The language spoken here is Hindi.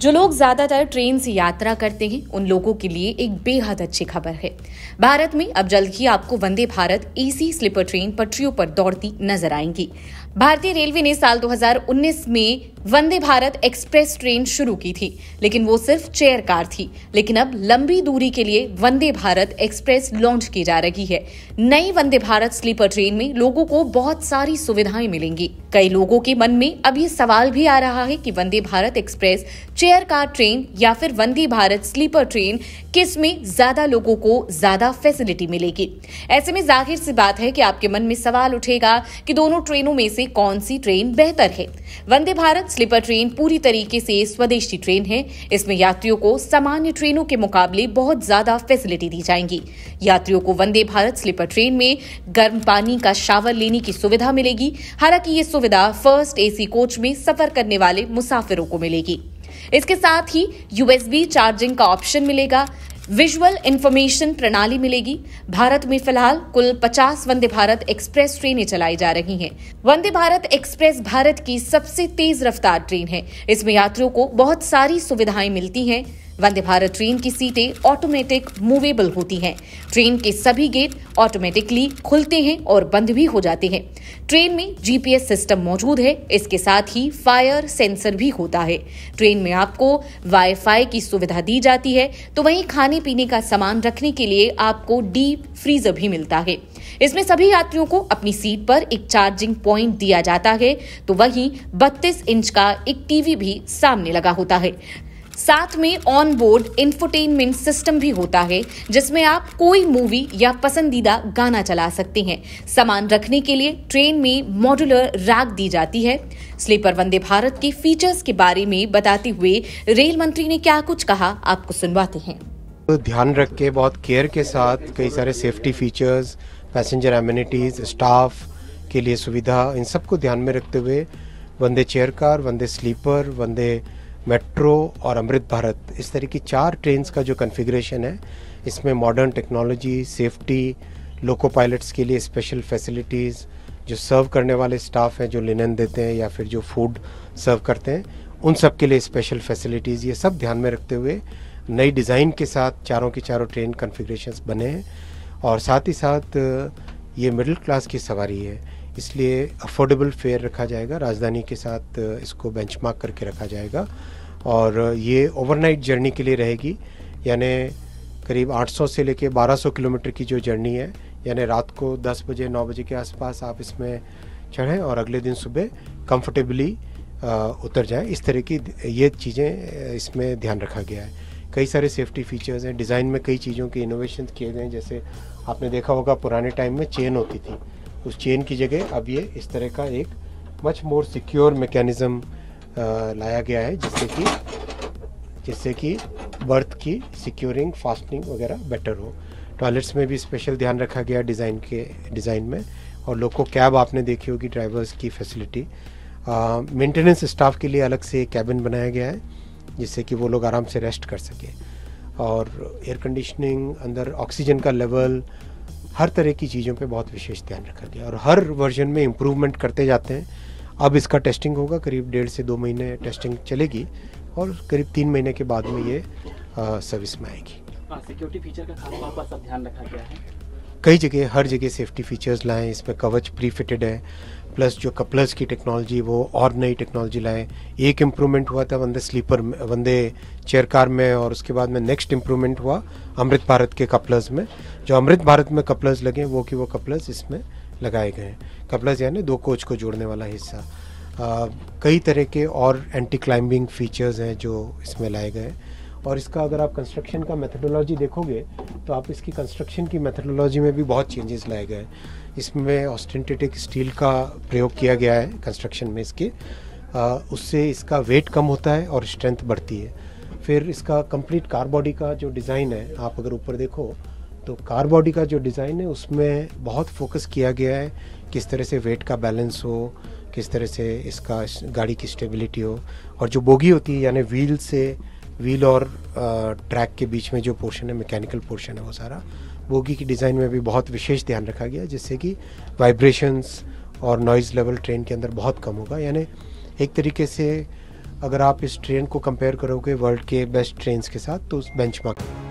जो लोग ज़्यादातर ट्रेन से यात्रा करते हैं उन लोगों के लिए एक बेहद अच्छी खबर है भारत में अब जल्द ही आपको Vande Bharat AC sleeper train पटरियों पर दौड़ती नजर आएंगी भारतीय रेलवे ने साल 2019 में वंदे भारत एक्सप्रेस ट्रेन शुरू की थी लेकिन वो सिर्फ चेयर कार थी लेकिन अब लंबी दूरी के लिए वंदे भारत एक्सप्रेस लॉन्च की जा रही है नई वंदे भारत स्लीपर ट्रेन में लोगों को बहुत सारी सुविधाएं मिलेंगी कई लोगों के मन में अब ये सवाल भी आ रहा है कि Vande Bharat express chair car train या फिर वंदे भारत स्लीपर ट्रेन किस में ज्यादा लोगों को ज्यादा फैसिलिटी मिलेगी ऐसे में जाहिर सी बात है कि आपके मन में सवाल उठेगा कि दोनों ट्रेनों में से कौन सी ट्रेन बेहतर है वंदे भारत स्लीपर ट्रेन पूरी तरीके से स्वदेशी ट्रेन है इसमें यात्रियों को सामान्य ट्रेनों के मुकाबले बहुत ज्यादा फैसिलिटी दी जाएंगी यात्रियों को वंदे भारत स्लीपर ट्रेन में गर्म पानी का शावर लेने की सुविधा मिलेगी हालांकि ये सुविधा फर्स्ट एसी कोच में सफर करने वाले मुसाफिरों को मिलेगी इसके साथ ही यूएसबी चार्जिंग का ऑप्शन मिलेगा विजुअल इंफॉर्मेशन प्रणाली मिलेगी भारत में फिलहाल कुल 50 वंदे भारत एक्सप्रेस ट्रेनें चलाई जा रही हैं। वंदे भारत एक्सप्रेस भारत की सबसे तेज रफ्तार ट्रेन है इसमें यात्रियों को बहुत सारी सुविधाएं मिलती हैं वंदे भारत ट्रेन की सीटें ऑटोमेटिक मूवेबल होती हैं ट्रेन के सभी गेट ऑटोमेटिकली खुलते हैं और बंद भी हो जाते हैं ट्रेन में जीपीएस सिस्टम मौजूद है इसके साथ ही फायर सेंसर भी होता है ट्रेन में आपको वाईफाई की सुविधा दी जाती है तो वहीं खाने पीने का सामान रखने के लिए आपको डीप फ्रीजर भी मिलता है इसमें सभी यात्रियों को अपनी सीट पर एक चार्जिंग पॉइंट दिया जाता है तो वहीं 32 इंच का एक टीवी भी सामने लगा होता है साथ में ऑन बोर्ड इंफोटेनमेंट सिस्टम भी होता है जिसमें आप कोई मूवी या पसंदीदा गाना चला सकते हैं सामान रखने के लिए ट्रेन में मॉड्यूलर रैक दी जाती है स्लीपर वंदे भारत के फीचर्स के बारे में बताते हुए रेल मंत्री ने क्या कुछ कहा आपको सुनवाते हैं तो ध्यान रख के बहुत केयर के साथ कई सारे safety features passenger amenities staff के लिए सुविधा इन सबको ध्यान में रखते हुए Vande chair car Vande sleeper Vande metro और अमृत भारत इस तरह की चार ट्रेन का जो कन्फिग्रेशन है इसमें modern technology safety loco pilots के लिए स्पेशल फैसिलिटीज़ जो सर्व करने वाले स्टाफ हैं जो लिनन देते हैं या फिर जो फूड सर्व करते हैं उन सब के लिए स्पेशल फैसिलिटीज़ ये सब ध्यान में रखते हुए नई डिज़ाइन के साथ चारों के चारों ट्रेन कन्फिग्रेशन बने हैं और साथ ही साथ ये मिडिल क्लास की सवारी है इसलिए अफोर्डेबल फेयर रखा जाएगा राजधानी के साथ इसको बेंचमार्क करके रखा जाएगा और ये ओवरनाइट जर्नी के लिए रहेगी यानी करीब 800 से लेके 1200 किलोमीटर की जो जर्नी है यानी रात को 10 बजे 9 बजे के आसपास आप इसमें चढ़ें और अगले दिन सुबह कंफर्टेबली उतर जाएं इस तरह की ये चीज़ें इसमें ध्यान रखा गया है कई सारे सेफ्टी फीचर्स हैं डिज़ाइन में कई चीज़ों के इनोवेशन किए गए हैं जैसे आपने देखा होगा पुराने टाइम में चेन होती थी उस चेन की जगह अब ये इस तरह का एक मच मोर सिक्योर मेकेनिज़्म लाया गया है जिससे कि जिससे कि बर्थ की सिक्योरिंग फास्टनिंग वगैरह बेटर हो टॉयलेट्स में भी स्पेशल ध्यान रखा गया डिज़ाइन के डिज़ाइन में और लोग को कैब आपने देखी होगी ड्राइवर्स की फैसिलिटी मेंटेनेंस स्टाफ के लिए अलग से कैबिन बनाया गया है जिससे कि वो लोग आराम से रेस्ट कर सकें और एयर कंडीशनिंग अंदर ऑक्सीजन का लेवल हर तरह की चीज़ों पे बहुत विशेष ध्यान रखा गया और हर वर्जन में इम्प्रूवमेंट करते जाते हैं अब इसका टेस्टिंग होगा करीब डेढ़ से दो महीने टेस्टिंग चलेगी और करीब तीन महीने के बाद में ये सर्विस में आएगी सिक्योरिटी हाँ, फीचर का खास तौर पर सब ध्यान रखा गया है कई जगह हर जगह सेफ्टी फीचर्स लाएँ इसमें कवच प्री फिटेड है प्लस जो कपलर्स की टेक्नोलॉजी वो और नई टेक्नोलॉजी लाएँ एक इम्प्रूवमेंट हुआ था वंदे स्लीपर में वंदे चेयर कार में और उसके बाद में नेक्स्ट इम्प्रूवमेंट हुआ अमृत भारत के कपलर्स में जो अमृत भारत में कपलर्स लगे वो कि वो कपलर्स इसमें लगाए गए हैं कपलर्स यानी दो कोच को जोड़ने वाला हिस्सा कई तरह के और एंटी क्लाइंबिंग फीचर्स हैं जो इसमें लाए गए हैं और इसका अगर आप कंस्ट्रक्शन का मेथडोलॉजी देखोगे तो आप इसकी कंस्ट्रक्शन की मेथडोलॉजी में भी बहुत चेंजेस लाए गए हैं इसमें ऑस्टेंटेटिक स्टील का प्रयोग किया गया है कंस्ट्रक्शन में इसके आ, उससे इसका वेट कम होता है और स्ट्रेंथ बढ़ती है फिर इसका कंप्लीट कार बॉडी का जो डिज़ाइन है आप अगर ऊपर देखो तो कार बॉडी का जो डिज़ाइन है उसमें बहुत फोकस किया गया है किस तरह से वेट का बैलेंस हो किस तरह से इसका गाड़ी की स्टेबिलिटी हो और जो बोगी होती है यानी व्हील से व्हील और ट्रैक के बीच में जो पोर्शन है मैकेनिकल पोर्शन है वो सारा बोगी की डिज़ाइन में भी बहुत विशेष ध्यान रखा गया जिससे कि वाइब्रेशंस और नॉइज़ लेवल ट्रेन के अंदर बहुत कम होगा यानी एक तरीके से अगर आप इस ट्रेन को कंपेयर करोगे वर्ल्ड के बेस्ट ट्रेन्स के साथ तो उस बेंच मार्क